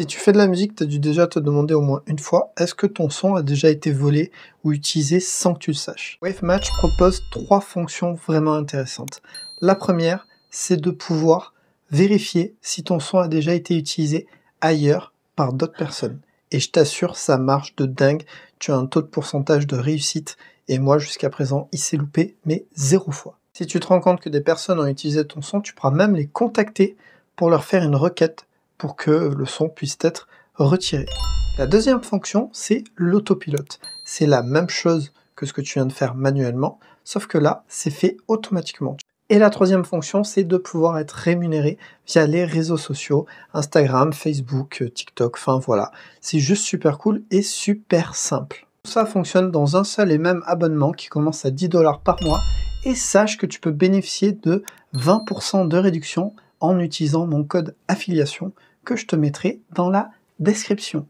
Si tu fais de la musique, tu as dû déjà te demander au moins une fois est-ce que ton son a déjà été volé ou utilisé sans que tu le saches. WaveMatch propose trois fonctions vraiment intéressantes. La première, c'est de pouvoir vérifier si ton son a déjà été utilisé ailleurs par d'autres personnes. Et je t'assure, ça marche de dingue. Tu as un taux de pourcentage de réussite. Et moi, jusqu'à présent, il s'est loupé, mais zéro fois. Si tu te rends compte que des personnes ont utilisé ton son, tu pourras même les contacter pour leur faire une requête pour que le son puisse être retiré. La deuxième fonction, c'est l'autopilote. C'est la même chose que ce que tu viens de faire manuellement, sauf que là, c'est fait automatiquement. Et la troisième fonction, c'est de pouvoir être rémunéré via les réseaux sociaux, Instagram, Facebook, TikTok, enfin voilà. C'est juste super cool et super simple. Tout ça fonctionne dans un seul et même abonnement qui commence à 10 dollars par mois et sache que tu peux bénéficier de 20% de réduction en utilisant mon code affiliation que je te mettrai dans la description.